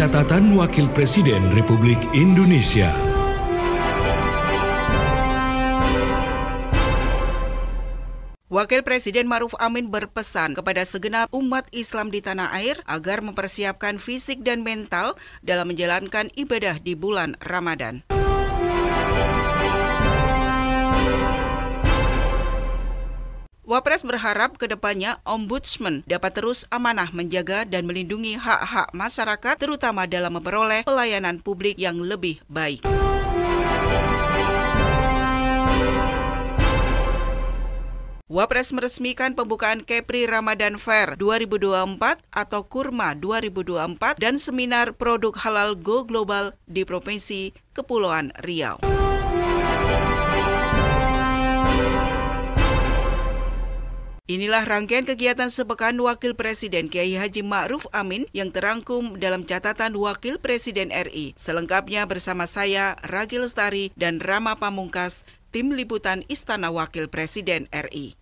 Catatan Wakil Presiden Republik Indonesia. Wakil Presiden Maruf Amin berpesan kepada segenap umat Islam di tanah air agar mempersiapkan fisik dan mental dalam menjalankan ibadah di bulan Ramadan. Wapres berharap kedepannya Ombudsman dapat terus amanah menjaga dan melindungi hak-hak masyarakat terutama dalam memperoleh pelayanan publik yang lebih baik. Wapres meresmikan pembukaan Kepri Ramadan Fair 2024 atau Kurma 2024 dan seminar produk halal Go Global di Provinsi Kepulauan Riau. Inilah rangkaian kegiatan sepekan Wakil Presiden Kiai Haji Ma'ruf Amin yang terangkum dalam catatan Wakil Presiden RI. Selengkapnya bersama saya, Ragil Stari dan Rama Pamungkas, Tim Liputan Istana Wakil Presiden RI.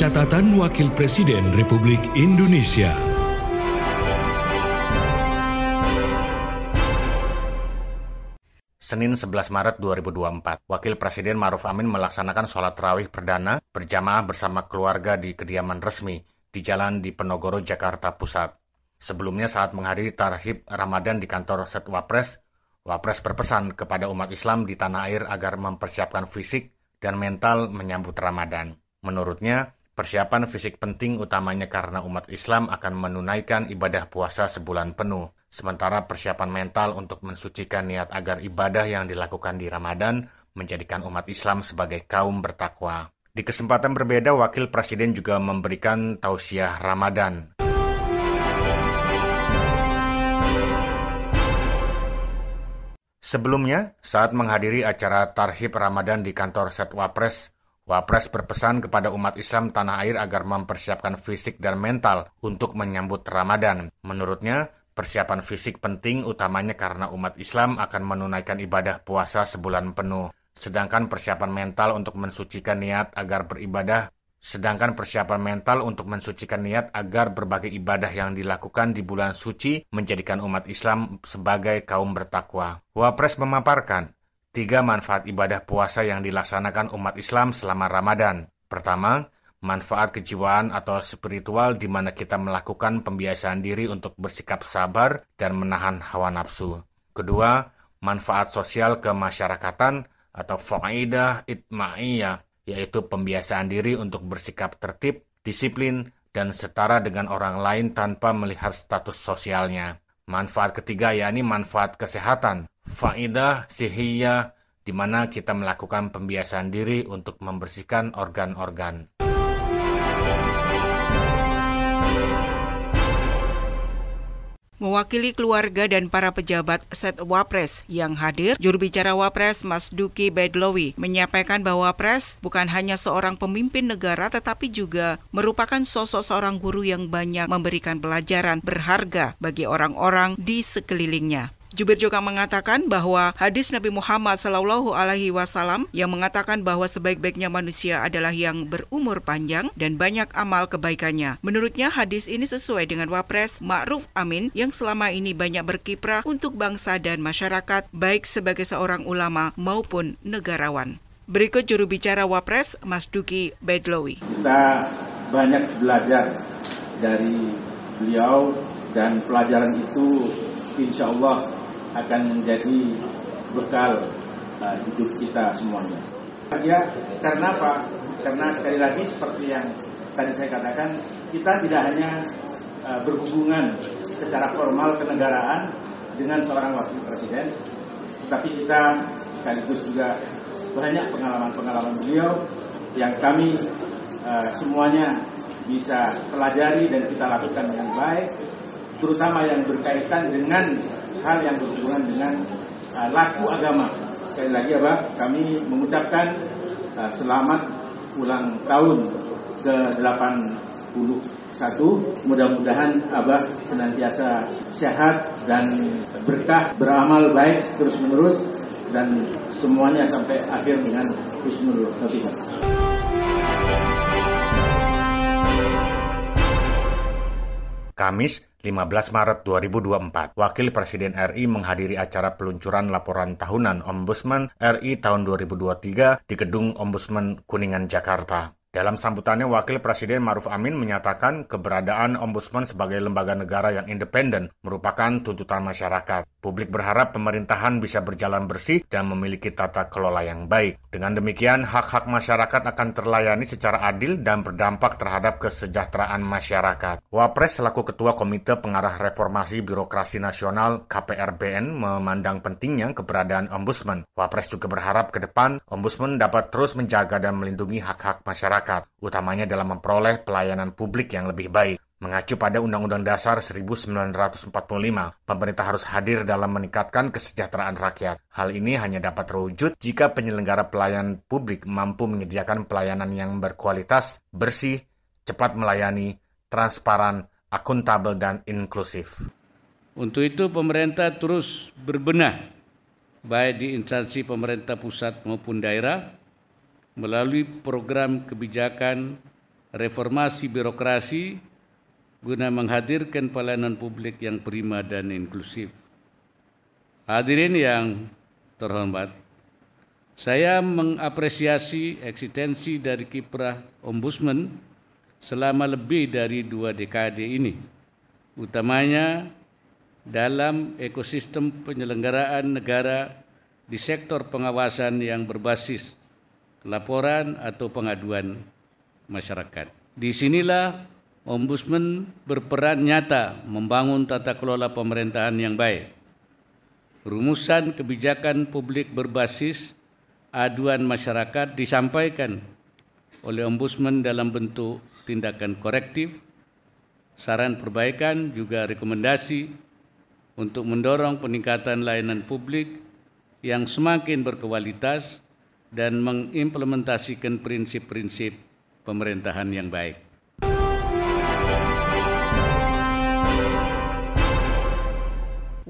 Catatan Wakil Presiden Republik Indonesia. Senin 11 Maret 2024. Wakil Presiden Maruf Amin melaksanakan sholat rawih perdana berjamaah bersama keluarga di kediaman resmi di Jalan di Penogoro, Jakarta Pusat. Sebelumnya saat menghadiri tarhib Ramadan di kantor Setwapres, Wapres berpesan kepada umat Islam di tanah air agar mempersiapkan fisik dan mental menyambut Ramadan. Menurutnya, persiapan fisik penting utamanya karena umat Islam akan menunaikan ibadah puasa sebulan penuh. Sementara persiapan mental untuk mensucikan niat agar ibadah yang dilakukan di Ramadan menjadikan umat Islam sebagai kaum bertakwa. Di kesempatan berbeda, Wakil Presiden juga memberikan tausiah Ramadan. Sebelumnya, saat menghadiri acara tarhib Ramadan di kantor Setwapres, Wapres berpesan kepada umat Islam tanah air agar mempersiapkan fisik dan mental untuk menyambut Ramadan. Menurutnya, Persiapan fisik penting utamanya karena umat Islam akan menunaikan ibadah puasa sebulan penuh. Sedangkan persiapan mental untuk mensucikan niat agar beribadah Sedangkan persiapan mental untuk mensucikan niat agar berbagai ibadah yang dilakukan di bulan suci menjadikan umat Islam sebagai kaum bertakwa. Wapres memaparkan tiga manfaat ibadah puasa yang dilaksanakan umat Islam selama Ramadan. Pertama, manfaat kejiwaan atau spiritual di mana kita melakukan pembiasaan diri untuk bersikap sabar dan menahan hawa nafsu. Kedua, manfaat sosial kemasyarakatan atau faidah itma'iyah, yaitu pembiasaan diri untuk bersikap tertib, disiplin, dan setara dengan orang lain tanpa melihat status sosialnya. Manfaat ketiga yakni manfaat kesehatan, faidah sihiyah, di mana kita melakukan pembiasaan diri untuk membersihkan organ-organ. Mewakili keluarga dan para pejabat set Wapres yang hadir, juru bicara Wapres Mas Duki Bedlowi menyampaikan bahwa Wapres bukan hanya seorang pemimpin negara tetapi juga merupakan sosok seorang guru yang banyak memberikan pelajaran berharga bagi orang-orang di sekelilingnya. Jubir juga mengatakan bahwa hadis Nabi Muhammad Shallallahu Alaihi Wasallam yang mengatakan bahwa sebaik-baiknya manusia adalah yang berumur panjang dan banyak amal kebaikannya. Menurutnya hadis ini sesuai dengan Wapres Ma'ruf Amin yang selama ini banyak berkiprah untuk bangsa dan masyarakat baik sebagai seorang ulama maupun negarawan. Berikut juru bicara Wapres, Mas Duki Bedlowi. Kita banyak belajar dari beliau dan pelajaran itu insya Allah akan menjadi bekal uh, hidup kita semuanya. Ya, karena apa? Karena sekali lagi seperti yang tadi saya katakan, kita tidak hanya uh, berhubungan secara formal kenegaraan dengan seorang wakil presiden, tapi kita sekaligus juga banyak pengalaman-pengalaman beliau yang kami uh, semuanya bisa pelajari dan kita lakukan dengan baik terutama yang berkaitan dengan hal yang berhubungan dengan uh, laku agama. Sekali lagi apa? Kami mengucapkan uh, selamat ulang tahun ke satu. Mudah-mudahan Abah senantiasa sehat dan berkah, beramal baik terus-menerus dan semuanya sampai akhir dengan husnul khotimah. Kamis 15 Maret 2024, Wakil Presiden RI menghadiri acara peluncuran laporan tahunan Ombudsman RI tahun 2023 di Gedung Ombudsman Kuningan, Jakarta. Dalam sambutannya, Wakil Presiden Maruf Amin menyatakan keberadaan Ombudsman sebagai lembaga negara yang independen merupakan tuntutan masyarakat. Publik berharap pemerintahan bisa berjalan bersih dan memiliki tata kelola yang baik. Dengan demikian, hak-hak masyarakat akan terlayani secara adil dan berdampak terhadap kesejahteraan masyarakat. Wapres selaku Ketua Komite Pengarah Reformasi Birokrasi Nasional KPRBN memandang pentingnya keberadaan Ombudsman. Wapres juga berharap ke depan, Ombudsman dapat terus menjaga dan melindungi hak-hak masyarakat masyarakat, utamanya dalam memperoleh pelayanan publik yang lebih baik. Mengacu pada Undang-Undang Dasar 1945, pemerintah harus hadir dalam meningkatkan kesejahteraan rakyat. Hal ini hanya dapat terwujud jika penyelenggara pelayanan publik mampu menyediakan pelayanan yang berkualitas, bersih, cepat melayani, transparan, akuntabel, dan inklusif. Untuk itu pemerintah terus berbenah, baik di instansi pemerintah pusat maupun daerah, melalui program kebijakan reformasi birokrasi guna menghadirkan pelayanan publik yang prima dan inklusif. Hadirin yang terhormat, saya mengapresiasi eksistensi dari kiprah Ombudsman selama lebih dari dua dekade ini, utamanya dalam ekosistem penyelenggaraan negara di sektor pengawasan yang berbasis laporan atau pengaduan masyarakat. Disinilah Ombudsman berperan nyata membangun tata kelola pemerintahan yang baik. Rumusan kebijakan publik berbasis aduan masyarakat disampaikan oleh Ombudsman dalam bentuk tindakan korektif, saran perbaikan, juga rekomendasi untuk mendorong peningkatan layanan publik yang semakin berkualitas dan mengimplementasikan prinsip-prinsip pemerintahan yang baik.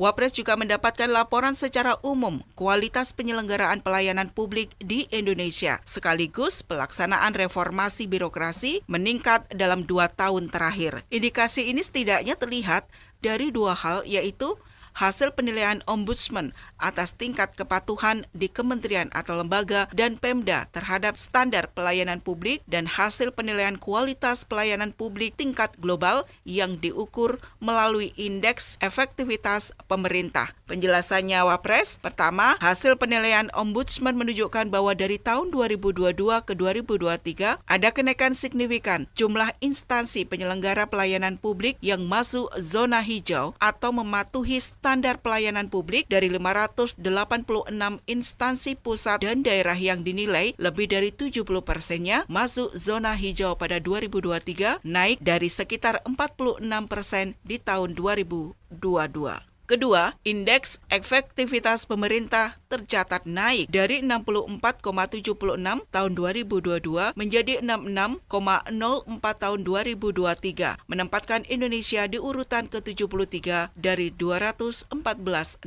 Wapres juga mendapatkan laporan secara umum kualitas penyelenggaraan pelayanan publik di Indonesia, sekaligus pelaksanaan reformasi birokrasi meningkat dalam dua tahun terakhir. Indikasi ini setidaknya terlihat dari dua hal, yaitu hasil penilaian Ombudsman atas tingkat kepatuhan di kementerian atau lembaga dan Pemda terhadap standar pelayanan publik dan hasil penilaian kualitas pelayanan publik tingkat global yang diukur melalui indeks efektivitas pemerintah. Penjelasannya Wapres, pertama, hasil penilaian Ombudsman menunjukkan bahwa dari tahun 2022 ke 2023 ada kenaikan signifikan jumlah instansi penyelenggara pelayanan publik yang masuk zona hijau atau mematuhi standar standar pelayanan publik dari 586 instansi pusat dan daerah yang dinilai lebih dari 70 persennya masuk zona hijau pada 2023, naik dari sekitar 46 persen di tahun 2022. Kedua, indeks efektivitas pemerintah tercatat naik dari 64,76 tahun 2022 menjadi 66,04 tahun 2023, menempatkan Indonesia di urutan ke-73 dari 214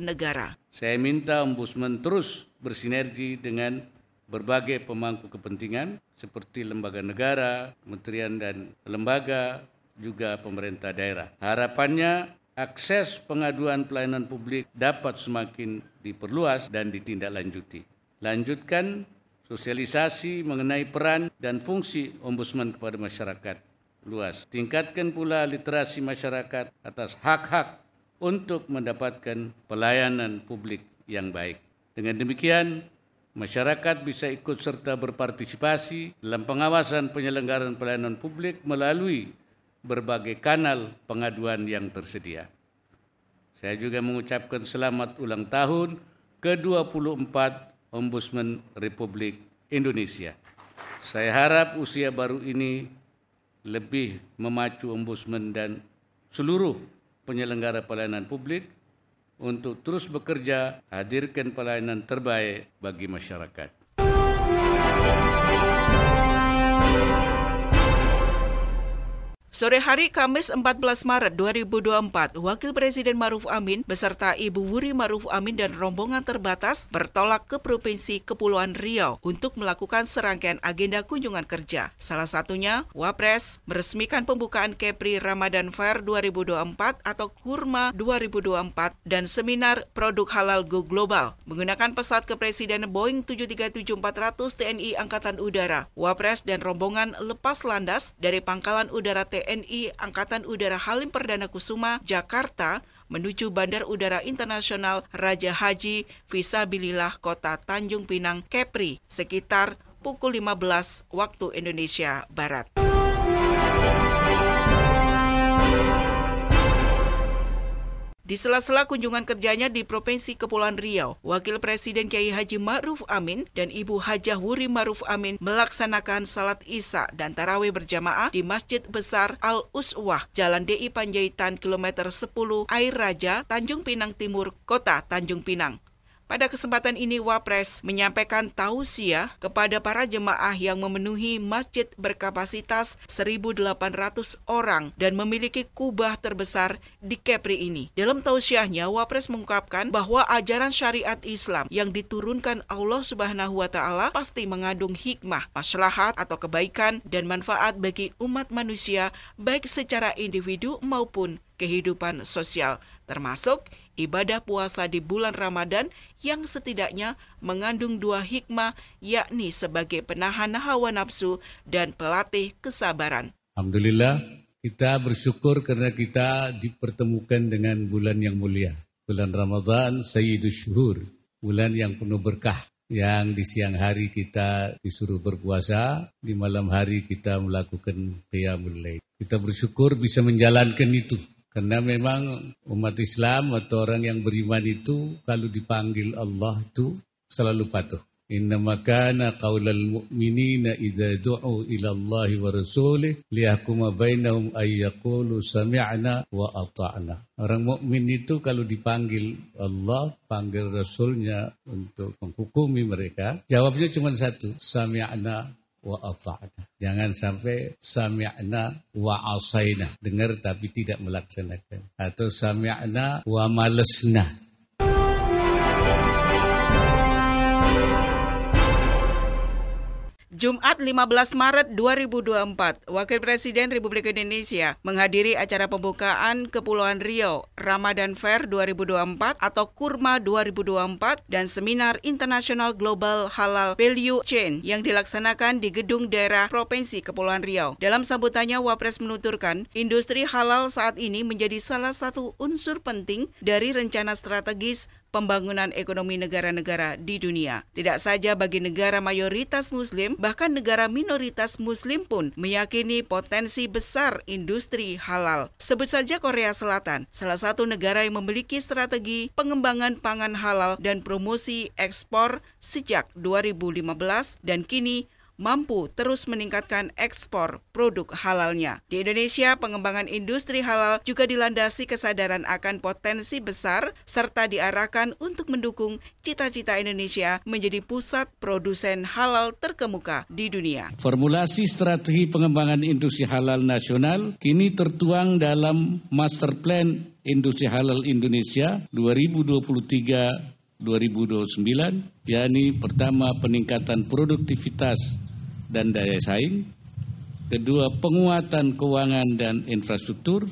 negara. Saya minta Ombudsman terus bersinergi dengan berbagai pemangku kepentingan seperti lembaga negara, kementerian dan lembaga, juga pemerintah daerah. Harapannya akses pengaduan pelayanan publik dapat semakin diperluas dan ditindaklanjuti. Lanjutkan sosialisasi mengenai peran dan fungsi ombudsman kepada masyarakat luas. Tingkatkan pula literasi masyarakat atas hak-hak untuk mendapatkan pelayanan publik yang baik. Dengan demikian, Masyarakat bisa ikut serta berpartisipasi dalam pengawasan penyelenggaraan pelayanan publik melalui berbagai kanal pengaduan yang tersedia. Saya juga mengucapkan selamat ulang tahun ke-24 Ombudsman Republik Indonesia. Saya harap usia baru ini lebih memacu ombudsman dan seluruh penyelenggara pelayanan publik untuk terus bekerja hadirkan pelayanan terbaik bagi masyarakat. Sore hari Kamis 14 Maret 2024, Wakil Presiden Maruf Amin beserta Ibu Wuri Maruf Amin dan rombongan terbatas bertolak ke Provinsi Kepulauan Riau untuk melakukan serangkaian agenda kunjungan kerja. Salah satunya, Wapres meresmikan pembukaan Kepri Ramadan Fair 2024 atau Kurma 2024 dan seminar produk halal Go Global menggunakan pesawat kepresidenan Boeing 737-400 TNI Angkatan Udara. Wapres dan rombongan lepas landas dari pangkalan udara TNI TNI Angkatan Udara Halim Perdana Kusuma, Jakarta, menuju Bandar Udara Internasional Raja Haji Visabilillah Kota Tanjung Pinang, Kepri, sekitar pukul 15 waktu Indonesia Barat. Di sela-sela kunjungan kerjanya di Provinsi Kepulauan Riau, Wakil Presiden Kiai Haji Ma'ruf Amin dan Ibu Hajah Wuri Ma'ruf Amin melaksanakan salat Isya dan tarawih berjamaah di Masjid Besar Al-Uswah, Jalan DI Panjaitan, kilometer 10, Air Raja, Tanjung Pinang Timur, Kota Tanjung Pinang. Pada kesempatan ini Wapres menyampaikan tausiah kepada para jemaah yang memenuhi masjid berkapasitas 1.800 orang dan memiliki kubah terbesar di Kepri ini. Dalam tausiahnya, Wapres mengungkapkan bahwa ajaran syariat Islam yang diturunkan Allah Subhanahu wa taala pasti mengandung hikmah, maslahat atau kebaikan dan manfaat bagi umat manusia baik secara individu maupun kehidupan sosial termasuk ibadah puasa di bulan Ramadan yang setidaknya mengandung dua hikmah, yakni sebagai penahan hawa nafsu dan pelatih kesabaran. Alhamdulillah, kita bersyukur karena kita dipertemukan dengan bulan yang mulia. Bulan Ramadan Sayyidus Syuhur, bulan yang penuh berkah yang di siang hari kita disuruh berpuasa, di malam hari kita melakukan qiyamul lain. Kita bersyukur bisa menjalankan itu karena memang umat Islam atau orang yang beriman itu kalau dipanggil Allah itu selalu patuh. Inna kana qaulal mu'minina idza du'u ila Allah wa rasulih liyahkuma bainahum ay yaqulu sami'na wa ata'na. Orang mukmin itu kalau dipanggil Allah, panggil rasulnya untuk menghukumi mereka, jawabnya cuma satu, sami'na wa ata'na. Jangan sampai sami'na wa asaina. Dengar tapi tidak melaksanakan. Atau sami'na wa malesna. Jumat 15 Maret 2024, Wakil Presiden Republik Indonesia menghadiri acara pembukaan Kepulauan Riau Ramadan Fair 2024 atau Kurma 2024 dan Seminar Internasional Global Halal Value Chain yang dilaksanakan di Gedung Daerah Provinsi Kepulauan Riau. Dalam sambutannya, Wapres menuturkan, industri halal saat ini menjadi salah satu unsur penting dari rencana strategis pembangunan ekonomi negara-negara di dunia. Tidak saja bagi negara mayoritas muslim, bahkan negara minoritas muslim pun meyakini potensi besar industri halal. Sebut saja Korea Selatan, salah satu negara yang memiliki strategi pengembangan pangan halal dan promosi ekspor sejak 2015 dan kini mampu terus meningkatkan ekspor produk halalnya. Di Indonesia, pengembangan industri halal juga dilandasi kesadaran akan potensi besar serta diarahkan untuk mendukung cita-cita Indonesia menjadi pusat produsen halal terkemuka di dunia. Formulasi strategi pengembangan industri halal nasional kini tertuang dalam Master Plan Industri Halal Indonesia 2023 2029, yakni pertama peningkatan produktivitas dan daya saing, kedua penguatan keuangan dan infrastruktur,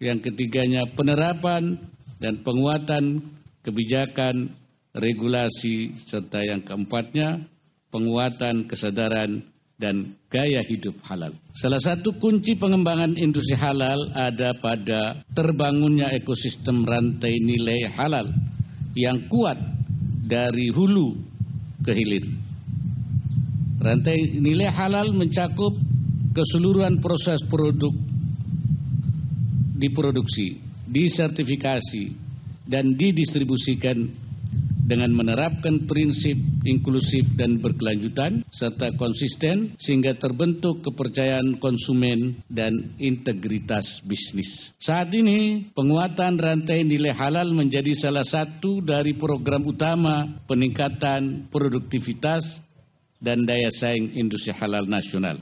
yang ketiganya penerapan dan penguatan kebijakan, regulasi, serta yang keempatnya penguatan kesadaran dan gaya hidup halal. Salah satu kunci pengembangan industri halal ada pada terbangunnya ekosistem rantai nilai halal yang kuat dari hulu ke hilir. Rantai nilai halal mencakup keseluruhan proses produk diproduksi, disertifikasi, dan didistribusikan dengan menerapkan prinsip inklusif dan berkelanjutan serta konsisten sehingga terbentuk kepercayaan konsumen dan integritas bisnis. Saat ini, penguatan rantai nilai halal menjadi salah satu dari program utama peningkatan produktivitas dan daya saing industri halal nasional.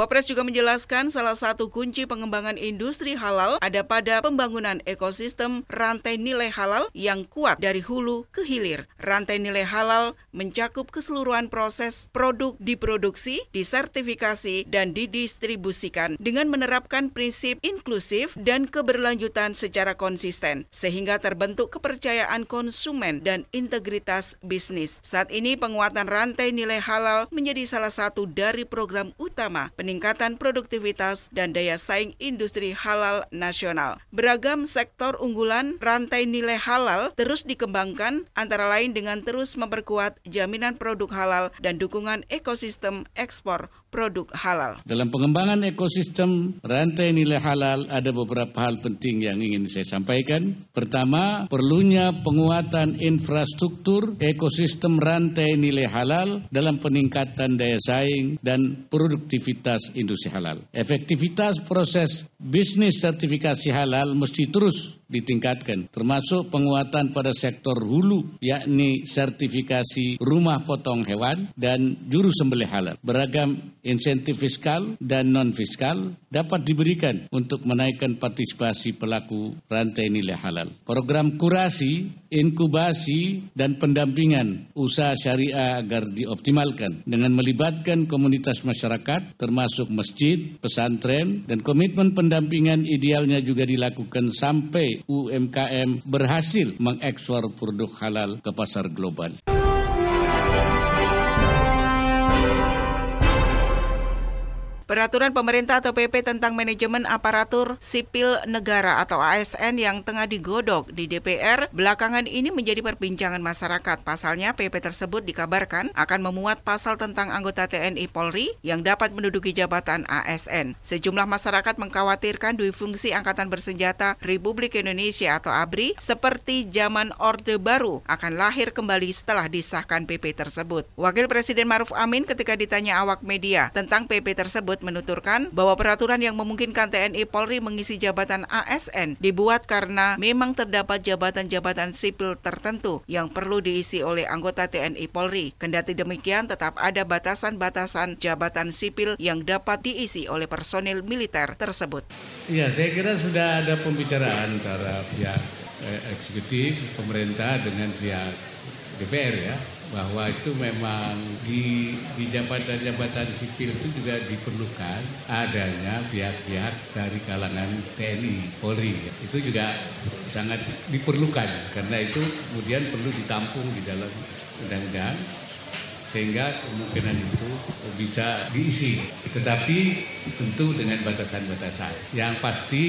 Wapres juga menjelaskan salah satu kunci pengembangan industri halal ada pada pembangunan ekosistem rantai nilai halal yang kuat dari hulu ke hilir. Rantai nilai halal mencakup keseluruhan proses produk diproduksi, disertifikasi, dan didistribusikan dengan menerapkan prinsip inklusif dan keberlanjutan secara konsisten sehingga terbentuk kepercayaan konsumen dan integritas bisnis. Saat ini penguatan rantai nilai halal menjadi salah satu dari program utama peningkatan peningkatan produktivitas dan daya saing industri halal nasional. Beragam sektor unggulan rantai nilai halal terus dikembangkan antara lain dengan terus memperkuat jaminan produk halal dan dukungan ekosistem ekspor produk halal. Dalam pengembangan ekosistem rantai nilai halal ada beberapa hal penting yang ingin saya sampaikan. Pertama, perlunya penguatan infrastruktur ekosistem rantai nilai halal dalam peningkatan daya saing dan produktivitas industri halal. Efektivitas proses bisnis sertifikasi halal mesti terus ditingkatkan, termasuk penguatan pada sektor hulu, yakni sertifikasi rumah potong hewan dan juru sembelih halal. Beragam insentif fiskal dan non-fiskal dapat diberikan untuk menaikkan partisipasi pelaku rantai nilai halal. Program kurasi, inkubasi, dan pendampingan usaha syariah agar dioptimalkan dengan melibatkan komunitas masyarakat termasuk masjid, pesantren, dan komitmen pendampingan idealnya juga dilakukan sampai UMKM berhasil mengekspor produk halal ke pasar global. Peraturan pemerintah atau PP tentang manajemen aparatur sipil negara atau ASN yang tengah digodok di DPR belakangan ini menjadi perbincangan masyarakat. Pasalnya PP tersebut dikabarkan akan memuat pasal tentang anggota TNI Polri yang dapat menduduki jabatan ASN. Sejumlah masyarakat mengkhawatirkan dui fungsi Angkatan Bersenjata Republik Indonesia atau ABRI seperti zaman Orde Baru akan lahir kembali setelah disahkan PP tersebut. Wakil Presiden Maruf Amin ketika ditanya awak media tentang PP tersebut menuturkan bahwa peraturan yang memungkinkan TNI Polri mengisi jabatan ASN dibuat karena memang terdapat jabatan-jabatan sipil tertentu yang perlu diisi oleh anggota TNI Polri. Kendati demikian, tetap ada batasan-batasan jabatan sipil yang dapat diisi oleh personil militer tersebut. Ya, saya kira sudah ada pembicaraan antara pihak eh, eksekutif pemerintah dengan pihak DPR ya bahwa itu memang di di jabatan-jabatan sipil itu juga diperlukan adanya pihak-pihak dari kalangan TNI, Polri. Itu juga sangat diperlukan karena itu kemudian perlu ditampung di dalam undang-undang sehingga kemungkinan itu bisa diisi. Tetapi tentu dengan batasan-batasan. Yang pasti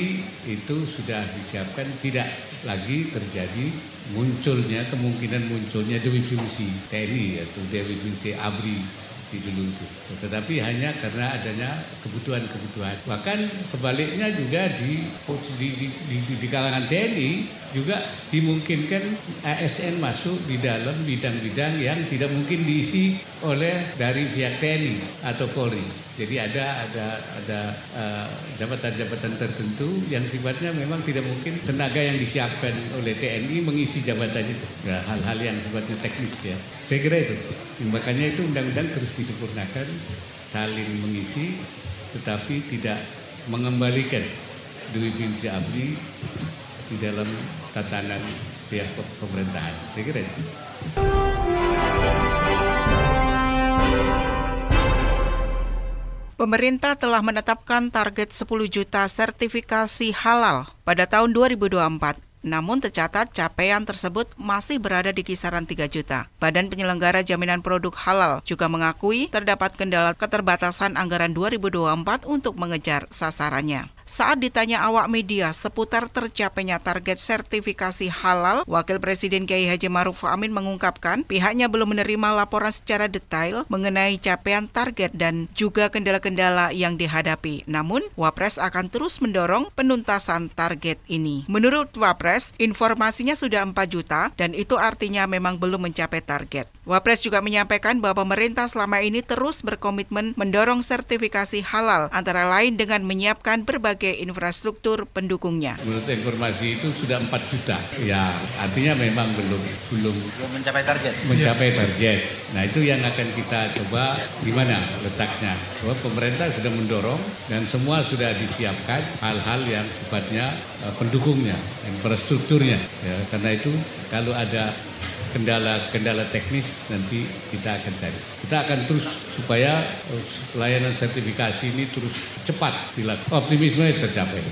itu sudah disiapkan tidak lagi terjadi munculnya kemungkinan munculnya Dewi Fungsi TNI atau Dewi Fungsi ABRI seperti dulu itu. Tetapi hanya karena adanya kebutuhan-kebutuhan. Bahkan sebaliknya juga di di, di, di kalangan TNI juga dimungkinkan ASN masuk di dalam bidang-bidang yang tidak mungkin diisi oleh dari pihak TNI atau Polri. Jadi ada ada ada eh, jabatan-jabatan uh, tertentu yang sifatnya memang tidak mungkin tenaga yang disiapkan oleh TNI mengisi jabatan itu. hal ya, hal-hal yang sifatnya teknis ya. Saya kira itu. Makanya itu undang-undang terus disempurnakan, saling mengisi, tetapi tidak mengembalikan Dwi Fimsi Abdi di dalam tatanan pihak pemerintahan. Saya kira itu. Pemerintah telah menetapkan target 10 juta sertifikasi halal pada tahun 2024. Namun tercatat capaian tersebut masih berada di kisaran 3 juta. Badan Penyelenggara Jaminan Produk Halal juga mengakui terdapat kendala keterbatasan anggaran 2024 untuk mengejar sasarannya. Saat ditanya awak media seputar tercapainya target sertifikasi halal, Wakil Presiden Kiai Haji Maruf Amin mengungkapkan pihaknya belum menerima laporan secara detail mengenai capaian target dan juga kendala-kendala yang dihadapi. Namun, Wapres akan terus mendorong penuntasan target ini. Menurut Wapres, informasinya sudah 4 juta dan itu artinya memang belum mencapai target. Wapres juga menyampaikan bahwa pemerintah selama ini terus berkomitmen mendorong sertifikasi halal antara lain dengan menyiapkan berbagai berbagai infrastruktur pendukungnya. Menurut informasi itu sudah 4 juta. Ya, artinya memang belum belum mencapai target. Mencapai target. Nah, itu yang akan kita coba di mana letaknya. Coba pemerintah sudah mendorong dan semua sudah disiapkan hal-hal yang sifatnya eh, pendukungnya, infrastrukturnya. Ya, karena itu kalau ada kendala-kendala teknis nanti kita akan cari. Kita akan terus supaya pelayanan eh, sertifikasi ini terus cepat dilakukan. Optimisme tercapai.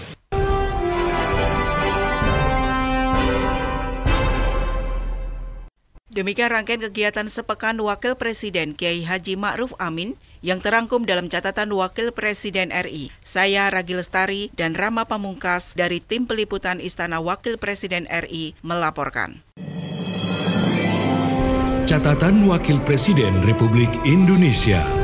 Demikian rangkaian kegiatan sepekan Wakil Presiden Kiai Haji Ma'ruf Amin yang terangkum dalam catatan Wakil Presiden RI. Saya Ragi Lestari dan Rama Pamungkas dari tim peliputan Istana Wakil Presiden RI melaporkan. Catatan Wakil Presiden Republik Indonesia.